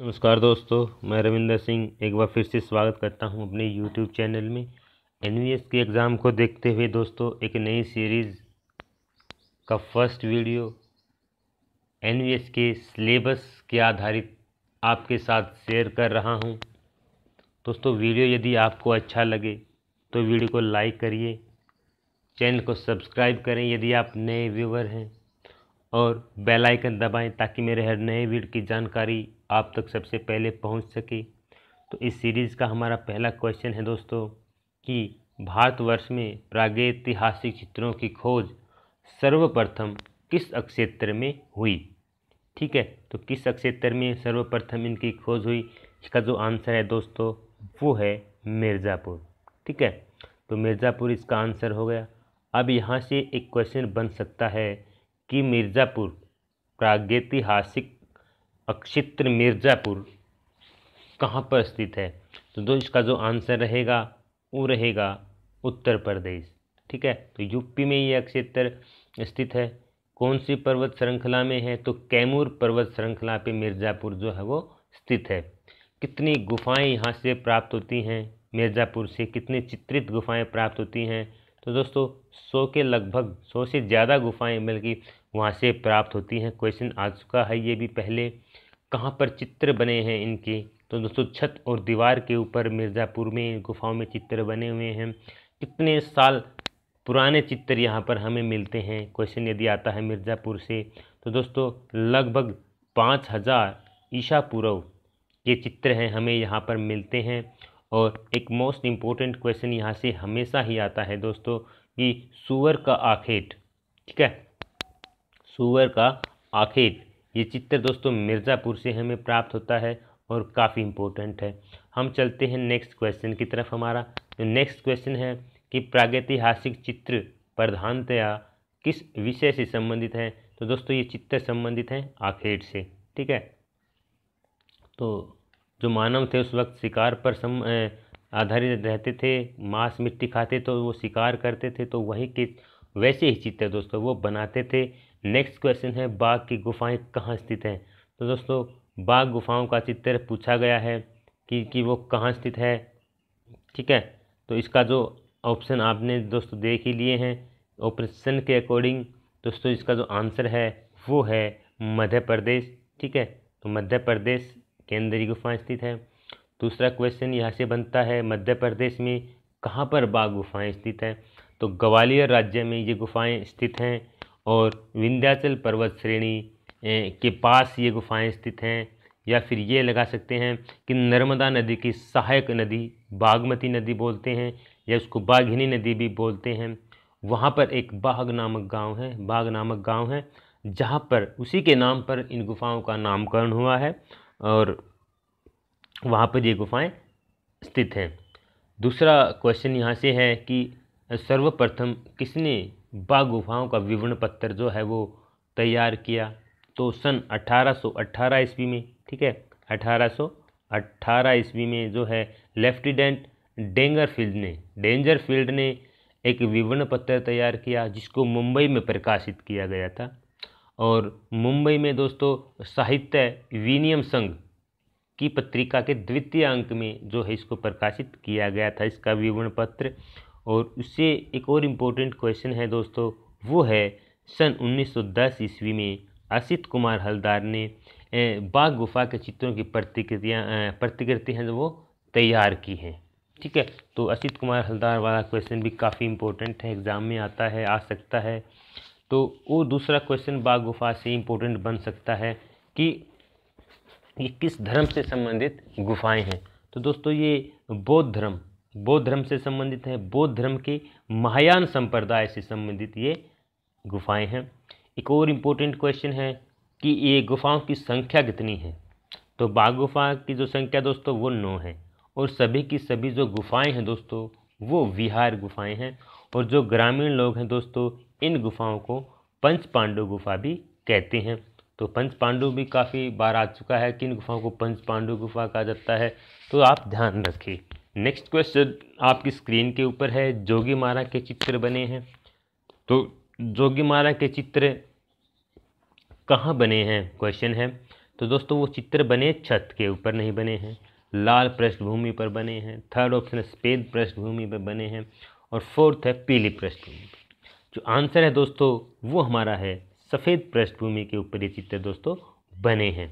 नमस्कार दोस्तों मैं रविंदर सिंह एक बार फिर से स्वागत करता हूं अपने यूट्यूब चैनल में एन के एग्ज़ाम को देखते हुए दोस्तों एक नई सीरीज़ का first video N K syllabus के आधारित आपके साथ शेयर कर रहा हूं दोस्तों वीडियो यदि आपको अच्छा लगे तो वीडियो को लाइक करिए चैनल को सब्सक्राइब करें यदि आप नए व्यूवर हैं और बेल आइकन दबाएं ताकि मेरे हर नए वीडियो की जानकारी आप तक सबसे पहले पहुंच सके तो इस सीरीज़ का हमारा पहला क्वेश्चन है दोस्तों कि भारतवर्ष में प्रागैतिहासिक चित्रों की खोज सर्वप्रथम किस क्षेत्र में हुई ठीक है तो किस क्षेत्र में सर्वप्रथम इनकी खोज हुई इसका जो आंसर है दोस्तों वो है मिर्ज़ापुर ठीक है तो मिर्ज़ापुर इसका आंसर हो गया अब यहाँ से एक क्वेश्चन बन सकता है कि मिर्ज़ापुर प्रागैतिहासिक अक्षित्र मिर्ज़ापुर कहाँ पर स्थित है तो दो इसका जो आंसर रहेगा वो रहेगा उत्तर प्रदेश ठीक है तो यूपी में ये अक्षेत्र स्थित है कौन सी पर्वत श्रृंखला में है तो कैमूर पर्वत श्रृंखला पे मिर्ज़ापुर जो है वो स्थित है कितनी गुफाएं यहाँ से प्राप्त होती हैं मिर्ज़ापुर से कितनी चित्रित गुफाएं प्राप्त होती हैं तो दोस्तों सौ के लगभग सौ से ज़्यादा गुफाएं बल्कि वहाँ से प्राप्त होती हैं क्वेश्चन आ चुका है ये भी पहले कहाँ पर चित्र बने हैं इनके तो दोस्तों छत और दीवार के ऊपर मिर्ज़ापुर में गुफाओं में चित्र बने हुए हैं कितने साल पुराने चित्र यहाँ पर हमें मिलते हैं क्वेश्चन यदि आता है मिर्ज़ापुर से तो दोस्तों लगभग पाँच हज़ार ईशा पूर्व ये चित्र हैं हमें यहाँ पर मिलते हैं और एक मोस्ट इम्पोर्टेंट क्वेश्चन यहाँ से हमेशा ही आता है दोस्तों कि सुअर का आखेट ठीक है सुअर का आखेट ये चित्र दोस्तों मिर्ज़ापुर से हमें प्राप्त होता है और काफ़ी इम्पोर्टेंट है हम चलते हैं नेक्स्ट क्वेश्चन की तरफ हमारा तो नेक्स्ट क्वेश्चन है कि प्रागैतिहासिक चित्र प्रधानतया किस विषय से संबंधित है तो दोस्तों ये चित्र संबंधित हैं आखेट से ठीक है तो जो मानव थे उस वक्त शिकार पर सम आधारित रहते थे मांस मिट्टी खाते तो वो शिकार करते थे तो वहीं के वैसे ही चित्र दोस्तों वो बनाते थे नेक्स्ट क्वेश्चन है बाघ की गुफाएं कहाँ स्थित हैं तो दोस्तों बाघ गुफाओं का चित्र पूछा गया है कि कि वो कहाँ स्थित है ठीक है तो इसका जो ऑप्शन आपने दोस्तों देख ही लिए हैं ऑपरेशन के अकॉर्डिंग दोस्तों इसका जो आंसर है वो है मध्य प्रदेश ठीक है तो मध्य प्रदेश केंद्रीय गुफा स्थित है दूसरा क्वेश्चन यहाँ से बनता है मध्य प्रदेश में कहाँ पर बाघ गुफाएं स्थित हैं तो ग्वालियर राज्य में ये गुफाएं स्थित हैं और विंध्याचल पर्वत श्रेणी के पास ये गुफाएं स्थित हैं या फिर ये लगा सकते हैं कि नर्मदा नदी की सहायक नदी बागमती नदी बोलते हैं या उसको बाघिनी नदी भी बोलते हैं वहाँ पर एक बाघ नामक गांव है बाघ नामक गांव है जहाँ पर उसी के नाम पर इन गुफाओं का नामकरण हुआ है और वहाँ पर ये गुफाएं स्थित हैं दूसरा क्वेश्चन यहाँ से है कि सर्वप्रथम किसने बा गुफाओं का विवरण पत्र जो है वो तैयार किया तो सन 1818 ईस्वी में ठीक है 1818 ईस्वी में जो है लेफ्टिनेंट डेंगरफील्ड ने डेंजरफील्ड ने एक विवरण पत्र तैयार किया जिसको मुंबई में प्रकाशित किया गया था और मुंबई में दोस्तों साहित्य विनियम संघ की पत्रिका के द्वितीय अंक में जो है इसको प्रकाशित किया गया था इसका विवरण पत्र और उससे एक और इम्पोर्टेंट क्वेश्चन है दोस्तों वो है सन 1910 ईस्वी में असित कुमार हलदार ने बाघ गुफा के चित्रों की प्रतिकृतियाँ प्रतिकृति हैं वो तैयार की हैं ठीक है तो असित कुमार हलदार वाला क्वेश्चन भी काफ़ी इम्पोर्टेंट है एग्ज़ाम में आता है आ सकता है तो वो दूसरा क्वेश्चन बाघ गुफा से इम्पोर्टेंट बन सकता है कि ये किस धर्म से संबंधित गुफाएं हैं तो दोस्तों ये बौद्ध धर्म बौद्ध धर्म से संबंधित है बौद्ध धर्म के महायान संप्रदाय से संबंधित ये गुफाएं हैं एक और इम्पोर्टेंट क्वेश्चन है कि ये गुफाओं की संख्या कितनी है तो बाघ गुफा की जो संख्या दोस्तों वो नौ है और सभी की सभी जो गुफाएं हैं दोस्तों वो विहार गुफाएं हैं और जो ग्रामीण लोग हैं दोस्तों इन गुफाओं को पंच पांडु गुफा भी कहते हैं तो पंच पांडु भी काफ़ी बार आ चुका है किन गुफाओं को पंच पांडु गुफा कहा जाता है तो आप ध्यान रखिए नेक्स्ट क्वेश्चन आपकी स्क्रीन के ऊपर है जोगी मारा के चित्र बने हैं तो जोगी मारा के चित्र कहाँ बने हैं क्वेश्चन है तो दोस्तों वो चित्र बने छत के ऊपर नहीं बने हैं लाल पृष्ठभूमि पर बने हैं थर्ड ऑप्शन है सफ़ेद पृष्ठभूमि पर बने हैं और फोर्थ है पीली पृष्ठभूमि जो आंसर है दोस्तों वो हमारा है सफ़ेद पृष्ठभूमि के ऊपर ये चित्र दोस्तों बने हैं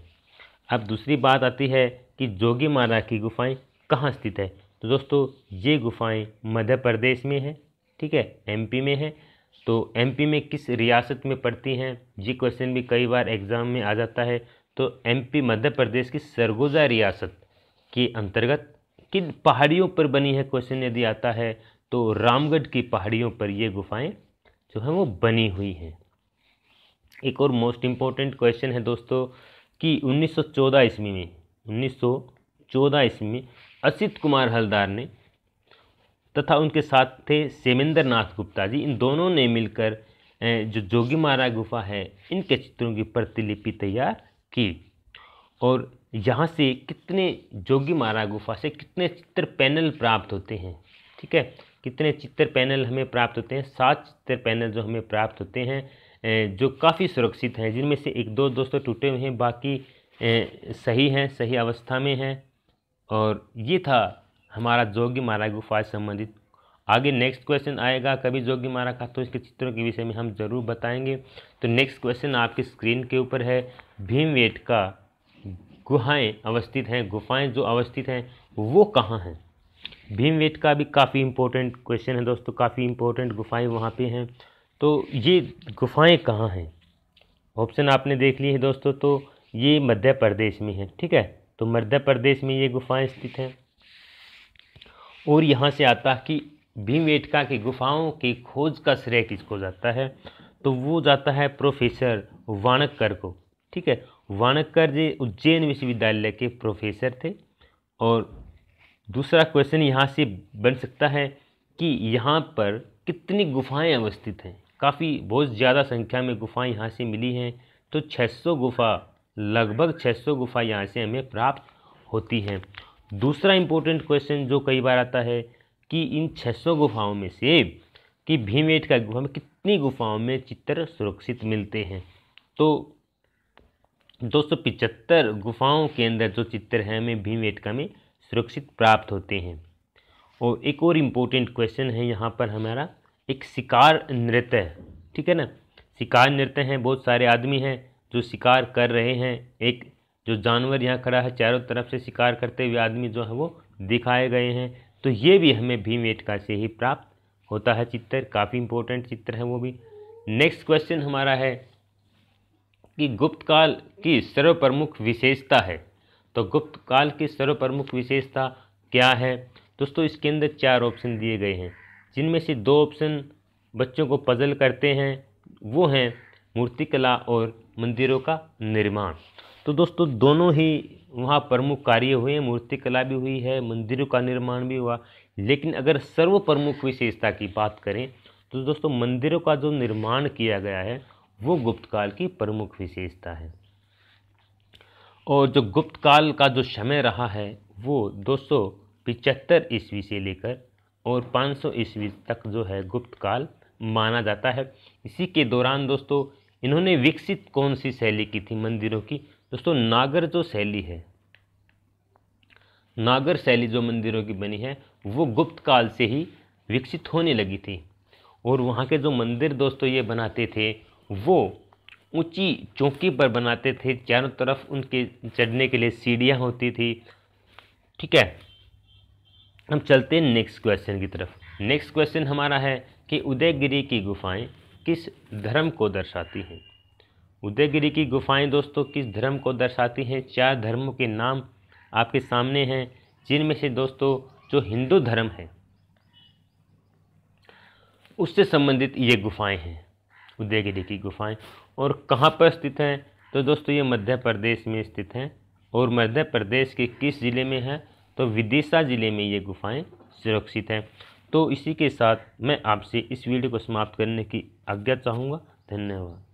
अब दूसरी बात आती है कि जोगी मारा की गुफाएं कहाँ स्थित है तो दोस्तों ये गुफाएं मध्य प्रदेश में हैं ठीक है एमपी में है तो एमपी में किस रियासत में पड़ती हैं ये क्वेश्चन भी कई बार एग्ज़ाम में आ जाता है तो एम मध्य प्रदेश की सरगोजा रियासत के अंतर्गत किन पहाड़ियों पर बनी है क्वेश्चन यदि आता है तो रामगढ़ की पहाड़ियों पर ये गुफाएं जो है वो बनी हुई हैं एक और मोस्ट इम्पॉर्टेंट क्वेश्चन है दोस्तों कि 1914 ईस्वी में 1914 ईस्वी में असित कुमार हलदार ने तथा उनके साथ थे सेमेंद्र नाथ गुप्ता जी इन दोनों ने मिलकर जो जोगी मारा गुफा है इनके चित्रों की प्रतिलिपि तैयार की और यहाँ से कितने जोगी मारा गुफा से कितने चित्र पैनल प्राप्त होते हैं ठीक है कितने चित्र पैनल हमें प्राप्त होते हैं सात चित्र पैनल जो हमें प्राप्त होते हैं जो काफ़ी सुरक्षित हैं जिनमें से एक दो दोस्तों टूटे हुए हैं बाकी सही हैं सही अवस्था में हैं और ये था हमारा जोगी मारा गुफा संबंधित आगे नेक्स्ट क्वेश्चन आएगा कभी जोगी मारा का तो इसके चित्रों के विषय में हम जरूर बताएंगे तो नेक्स्ट क्वेश्चन आपकी स्क्रीन के ऊपर है भीम का गुहाएँ अवस्थित हैं गुफाएँ जो अवस्थित हैं वो कहाँ हैं भीमवेट का भी काफ़ी इम्पोर्टेंट क्वेश्चन है दोस्तों काफ़ी इम्पोर्टेंट गुफाएं वहाँ पे हैं तो ये गुफाएं कहाँ हैं ऑप्शन आपने देख ली है दोस्तों तो ये मध्य प्रदेश में है ठीक है तो मध्य प्रदेश में ये गुफाएं स्थित हैं और यहाँ से आता कि भीमवेटका की गुफाओं की खोज का श्रेय किसको जाता है तो वो जाता है प्रोफेसर वाणक्कर को ठीक है वाणक्कर जी उज्जैन विश्वविद्यालय के प्रोफेसर थे और दूसरा क्वेश्चन यहाँ से बन सकता है कि यहाँ पर कितनी गुफाएं अवस्थित हैं काफ़ी बहुत ज़्यादा संख्या में गुफाएं यहाँ से मिली हैं तो 600 गुफा लगभग 600 गुफा यहाँ से हमें प्राप्त होती हैं दूसरा इम्पोर्टेंट क्वेश्चन जो कई बार आता है कि इन 600 गुफाओं में से कि भीमेट का गुफा में कितनी गुफाओं में चित्र सुरक्षित मिलते हैं तो दो गुफाओं के अंदर जो चित्र हैं हमें भीम का में सुरक्षित प्राप्त होते हैं और एक और इम्पोर्टेंट क्वेश्चन है यहाँ पर हमारा एक शिकार नृत्य ठीक है ना शिकार नृत्य हैं बहुत सारे आदमी हैं जो शिकार कर रहे हैं एक जो जानवर यहाँ खड़ा है चारों तरफ से शिकार करते हुए आदमी जो है वो दिखाए गए हैं तो ये भी हमें भीम एटका से ही प्राप्त होता है चित्र काफ़ी इम्पोर्टेंट चित्र है वो भी नेक्स्ट क्वेश्चन हमारा है कि गुप्त काल की सर्वप्रमुख विशेषता है तो गुप्त काल की सर्वप्रमुख विशेषता क्या है दोस्तों इसके अंदर चार ऑप्शन दिए गए हैं जिनमें से दो ऑप्शन बच्चों को पजल करते हैं वो हैं मूर्तिकला और मंदिरों का निर्माण तो दोस्तों दोनों ही वहाँ प्रमुख कार्य हुए हैं मूर्तिकला भी हुई है मंदिरों का निर्माण भी हुआ लेकिन अगर सर्व प्रमुख विशेषता की बात करें तो दोस्तों मंदिरों का जो निर्माण किया गया है वो गुप्त काल की प्रमुख विशेषता है और जो गुप्त काल का जो समय रहा है वो दो सौ ईस्वी से लेकर और 500 सौ ईस्वी तक जो है गुप्त काल माना जाता है इसी के दौरान दोस्तों इन्होंने विकसित कौन सी शैली की थी मंदिरों की दोस्तों नागर जो शैली है नागर शैली जो मंदिरों की बनी है वो गुप्त काल से ही विकसित होने लगी थी और वहाँ के जो मंदिर दोस्तों ये बनाते थे वो ऊंची चौकी पर बनाते थे चारों तरफ उनके चढ़ने के लिए सीढ़ियाँ होती थी ठीक है हम चलते हैं नेक्स्ट क्वेश्चन की तरफ नेक्स्ट क्वेश्चन हमारा है कि उदयगिरी की गुफाएं किस धर्म को दर्शाती हैं उदयगिरी की गुफाएं दोस्तों किस धर्म को दर्शाती हैं चार धर्मों के नाम आपके सामने हैं जिनमें से दोस्तों जो हिंदू धर्म है उससे संबंधित ये गुफाएं हैं उदयगिरी की गुफाएं और कहाँ पर स्थित हैं तो दोस्तों ये मध्य प्रदेश में स्थित हैं और मध्य प्रदेश के किस ज़िले में है तो विदिशा ज़िले में ये गुफाएं सुरक्षित हैं तो इसी के साथ मैं आपसे इस वीडियो को समाप्त करने की आज्ञा चाहूँगा धन्यवाद